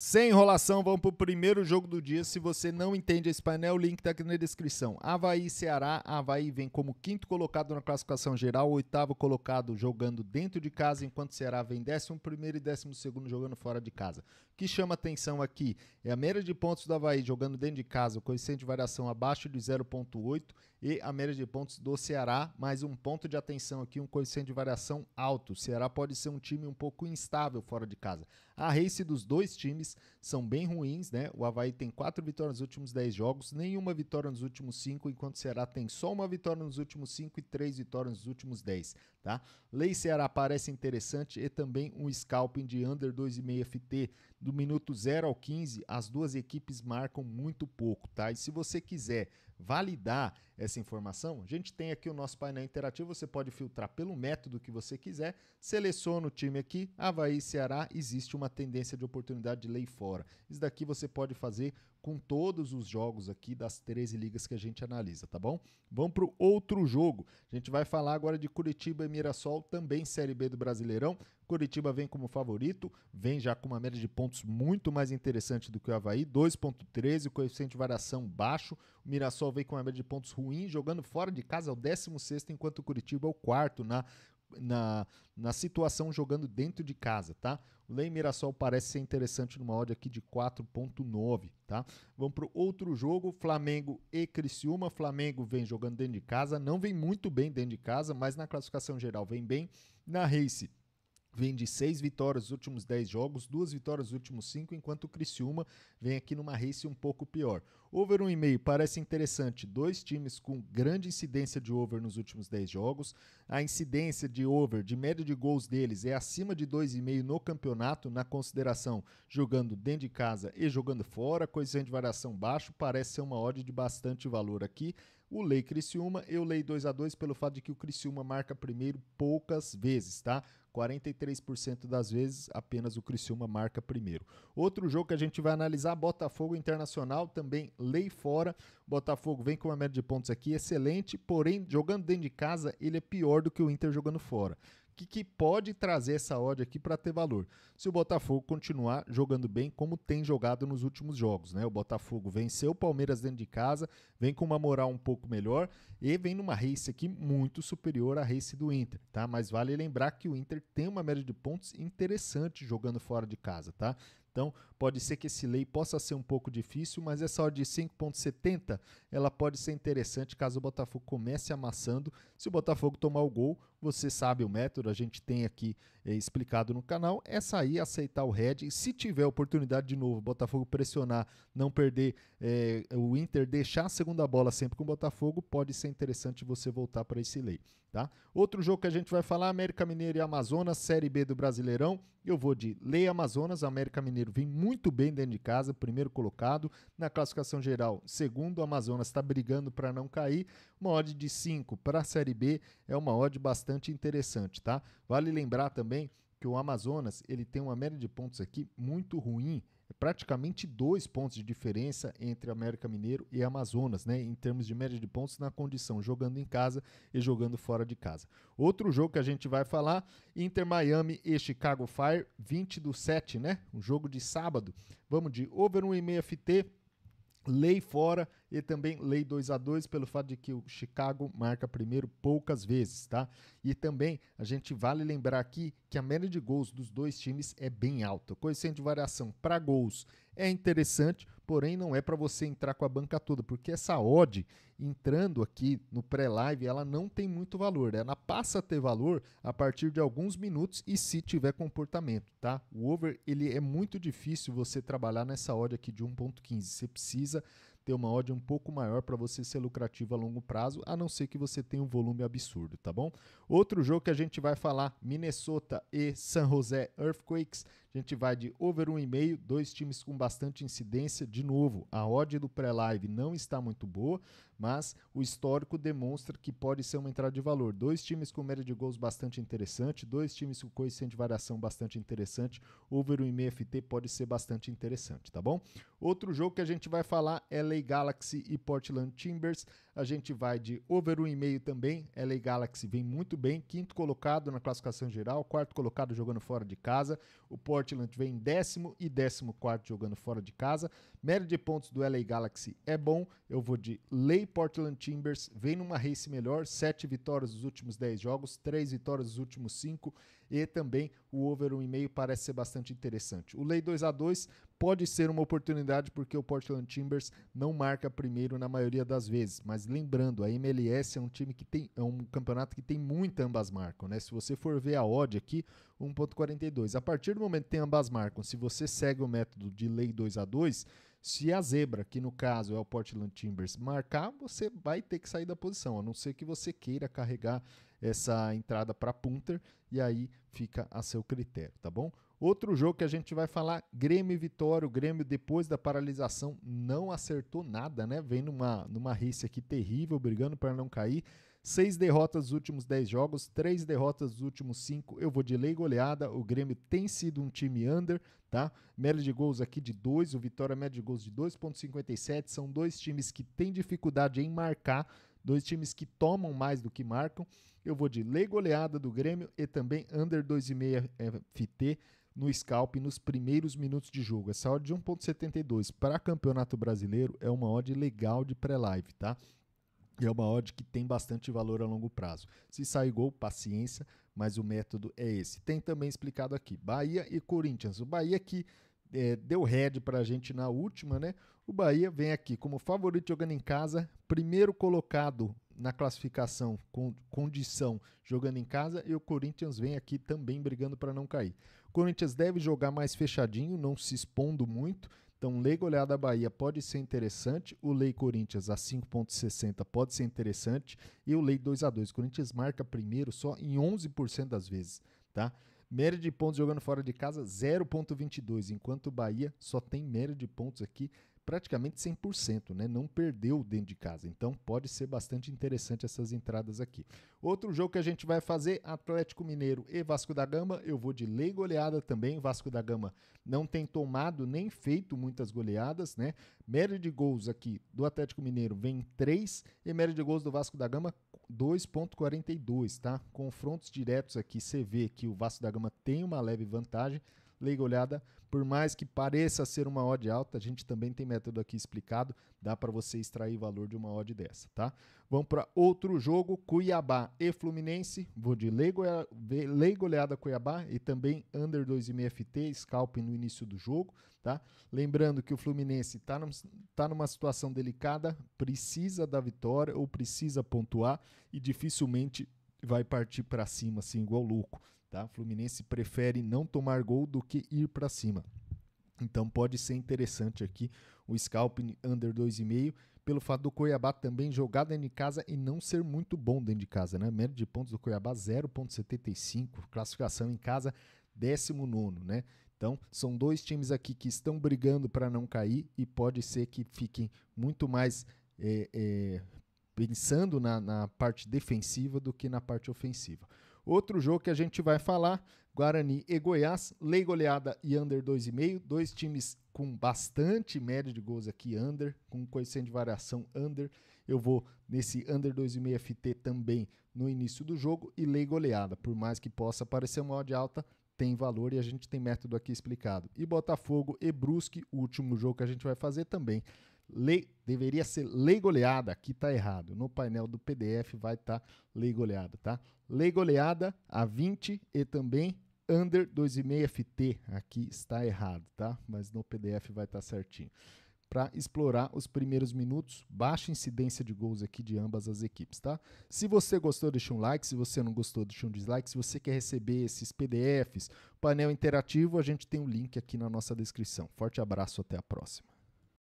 Sem enrolação, vamos para o primeiro jogo do dia. Se você não entende esse painel, o link está aqui na descrição. Havaí Ceará. Havaí vem como quinto colocado na classificação geral, oitavo colocado jogando dentro de casa, enquanto Ceará vem décimo primeiro e décimo segundo jogando fora de casa que chama atenção aqui é a média de pontos do Havaí jogando dentro de casa, o coeficiente de variação abaixo de 0,8 e a média de pontos do Ceará, mais um ponto de atenção aqui, um coeficiente de variação alto. O Ceará pode ser um time um pouco instável fora de casa. A race dos dois times são bem ruins, né? O Havaí tem quatro vitórias nos últimos 10 jogos, nenhuma vitória nos últimos 5, enquanto o Ceará tem só uma vitória nos últimos 5 e três vitórias nos últimos 10, tá? Lei Ceará parece interessante e também um scalping de under 2,5 FT do minuto 0 ao 15, as duas equipes marcam muito pouco, tá? E se você quiser validar essa informação, a gente tem aqui o nosso painel interativo, você pode filtrar pelo método que você quiser, seleciona o time aqui, Havaí Ceará, existe uma tendência de oportunidade de lei fora. Isso daqui você pode fazer com todos os jogos aqui das 13 ligas que a gente analisa, tá bom? Vamos para o outro jogo. A gente vai falar agora de Curitiba e Mirassol, também Série B do Brasileirão. Curitiba vem como favorito, vem já com uma média de pontos muito mais interessante do que o Havaí, 2.13, coeficiente de variação baixo. Mirassol veio com uma média de pontos ruim, jogando fora de casa é o 16, enquanto o Curitiba é o quarto na na, na situação jogando dentro de casa, tá? O Lei Mirassol parece ser interessante numa odd aqui de 4.9, tá? Vamos para outro jogo, Flamengo e Criciúma. Flamengo vem jogando dentro de casa, não vem muito bem dentro de casa, mas na classificação geral vem bem. Na race, vem de seis vitórias nos últimos dez jogos, duas vitórias nos últimos cinco, enquanto o Criciúma vem aqui numa race um pouco pior. Over 1,5 parece interessante, dois times com grande incidência de over nos últimos dez jogos, a incidência de over, de média de gols deles, é acima de 2,5 no campeonato, na consideração jogando dentro de casa e jogando fora, coisa de variação baixo, parece ser uma odd de bastante valor aqui, o Lei Criciúma, eu leio 2 a 2 pelo fato de que o Criciúma marca primeiro poucas vezes, tá? 43% das vezes apenas o Criciúma marca primeiro. Outro jogo que a gente vai analisar, Botafogo Internacional, também lei fora. Botafogo vem com uma média de pontos aqui excelente, porém jogando dentro de casa ele é pior do que o Inter jogando fora que, que pode trazer essa odd aqui para ter valor? Se o Botafogo continuar jogando bem como tem jogado nos últimos jogos, né? O Botafogo venceu o Palmeiras dentro de casa, vem com uma moral um pouco melhor e vem numa race aqui muito superior à race do Inter, tá? Mas vale lembrar que o Inter tem uma média de pontos interessante jogando fora de casa, tá? Então, pode ser que esse lei possa ser um pouco difícil, mas essa odd de 5.70, ela pode ser interessante caso o Botafogo comece amassando. Se o Botafogo tomar o gol, você sabe o método, a gente tem aqui é, explicado no canal. É sair, aceitar o head. se tiver oportunidade de novo, Botafogo pressionar, não perder é, o Inter, deixar a segunda bola sempre com o Botafogo, pode ser interessante você voltar para esse lei. Tá? Outro jogo que a gente vai falar: América Mineiro e Amazonas, Série B do Brasileirão. Eu vou de Lei Amazonas. América Mineiro vem muito bem dentro de casa, primeiro colocado. Na classificação geral, segundo, Amazonas está brigando para não cair. Uma odd de 5 para a Série B é uma odd bastante bastante interessante, tá? Vale lembrar também que o Amazonas ele tem uma média de pontos aqui muito ruim, é praticamente dois pontos de diferença entre América Mineiro e Amazonas, né? Em termos de média de pontos na condição jogando em casa e jogando fora de casa. Outro jogo que a gente vai falar: Inter Miami e Chicago Fire, 20 do 7, né? Um jogo de sábado. Vamos de over 1,5 FT Lei fora e também lei 2 a 2 pelo fato de que o Chicago marca primeiro poucas vezes, tá? E também a gente vale lembrar aqui que a média de gols dos dois times é bem alta. coeficiente de variação para gols é interessante, porém não é para você entrar com a banca toda, porque essa odd entrando aqui no pré-live, ela não tem muito valor. Ela passa a ter valor a partir de alguns minutos e se tiver comportamento, tá? O over, ele é muito difícil você trabalhar nessa odd aqui de 1.15. Você precisa ter uma odd um pouco maior para você ser lucrativo a longo prazo, a não ser que você tenha um volume absurdo, tá bom? Outro jogo que a gente vai falar, Minnesota e San José Earthquakes. A gente vai de over 1,5, dois times com bastante incidência. De novo, a odd do pré-live não está muito boa, mas o histórico demonstra que pode ser uma entrada de valor. Dois times com média de gols bastante interessante, dois times com coeficiente de variação bastante interessante. Over 1,5 FT pode ser bastante interessante, tá bom? Outro jogo que a gente vai falar é LA Galaxy e Portland Timbers. A gente vai de over 1,5 também. LA Galaxy vem muito bem, quinto colocado na classificação geral, quarto colocado jogando fora de casa. O Portland Portland vem em décimo e décimo quarto jogando fora de casa. Média de pontos do LA Galaxy é bom. Eu vou de Lei Portland Timbers. Vem numa race melhor. Sete vitórias nos últimos dez jogos, três vitórias nos últimos cinco e também o over 1,5 parece ser bastante interessante. O lei 2 a 2 pode ser uma oportunidade porque o Portland Timbers não marca primeiro na maioria das vezes, mas lembrando, a MLS é um time que tem é um campeonato que tem muito ambas marcam, né? Se você for ver a odd aqui, 1.42. A partir do momento que tem ambas marcam, se você segue o método de lei 2 a 2, se a zebra, que no caso é o Portland Timbers, marcar, você vai ter que sair da posição, a não ser que você queira carregar essa entrada para punter e aí fica a seu critério, tá bom? Outro jogo que a gente vai falar, Grêmio e Vitória. O Grêmio, depois da paralisação, não acertou nada, né? Vem numa, numa rice aqui terrível, brigando para não cair. Seis derrotas nos últimos dez jogos, três derrotas nos últimos cinco. Eu vou de lei goleada. O Grêmio tem sido um time under, tá? Média de gols aqui de dois, o Vitória média de gols de 2,57. São dois times que têm dificuldade em marcar Dois times que tomam mais do que marcam. Eu vou de lei goleada do Grêmio e também under 2,5 é, FT no scalp nos primeiros minutos de jogo. Essa odd de 1.72 para campeonato brasileiro é uma odd legal de pré-live, tá? E é uma odd que tem bastante valor a longo prazo. Se sair gol, paciência, mas o método é esse. Tem também explicado aqui, Bahia e Corinthians. O Bahia que é, deu red para a gente na última, né? O Bahia vem aqui como favorito jogando em casa, primeiro colocado na classificação com condição jogando em casa e o Corinthians vem aqui também brigando para não cair. O Corinthians deve jogar mais fechadinho, não se expondo muito. Então, lei goleada Bahia pode ser interessante, o lei Corinthians a 5.60 pode ser interessante e o lei 2 a 2. O Corinthians marca primeiro só em 11% das vezes, tá? Média de pontos jogando fora de casa 0.22, enquanto o Bahia só tem média de pontos aqui praticamente 100%, né? Não perdeu dentro de casa. Então pode ser bastante interessante essas entradas aqui. Outro jogo que a gente vai fazer, Atlético Mineiro e Vasco da Gama, eu vou de lei goleada também. Vasco da Gama não tem tomado nem feito muitas goleadas, né? Média de gols aqui do Atlético Mineiro vem 3 e média de gols do Vasco da Gama 2.42, tá? Confrontos diretos aqui, você vê que o Vasco da Gama tem uma leve vantagem, leiga olhada, por mais que pareça ser uma odd alta, a gente também tem método aqui explicado, dá para você extrair valor de uma odd dessa, tá? Vamos para outro jogo, Cuiabá e Fluminense, vou de leiga olhada Cuiabá e também under 2,5 FT, scalping no início do jogo, tá? Lembrando que o Fluminense está num, tá numa situação delicada, precisa da vitória ou precisa pontuar e dificilmente vai partir para cima, assim, igual louco. Tá? Fluminense prefere não tomar gol do que ir para cima. Então pode ser interessante aqui o scalp under 2,5, pelo fato do Cuiabá também jogar dentro de casa e não ser muito bom dentro de casa, né? Média de pontos do Cuiabá 0.75, classificação em casa 19, né? Então, são dois times aqui que estão brigando para não cair e pode ser que fiquem muito mais é, é, pensando na, na parte defensiva do que na parte ofensiva. Outro jogo que a gente vai falar, Guarani e Goiás, lei goleada e under 2,5, dois times com bastante média de gols aqui, under, com coeficiente de variação under. Eu vou nesse under 2,5 FT também no início do jogo e lei goleada, por mais que possa parecer uma odd alta, tem valor e a gente tem método aqui explicado. E Botafogo e Brusque, último jogo que a gente vai fazer também lei, deveria ser lei goleada, aqui está errado. No painel do PDF vai estar tá lei goleada, tá? Lei goleada a 20 e também under 2,5 FT, aqui está errado, tá? Mas no PDF vai estar tá certinho. Para explorar os primeiros minutos, baixa incidência de gols aqui de ambas as equipes, tá? Se você gostou, deixa um like. Se você não gostou, deixa um dislike. Se você quer receber esses PDFs, painel interativo, a gente tem o um link aqui na nossa descrição. Forte abraço, até a próxima.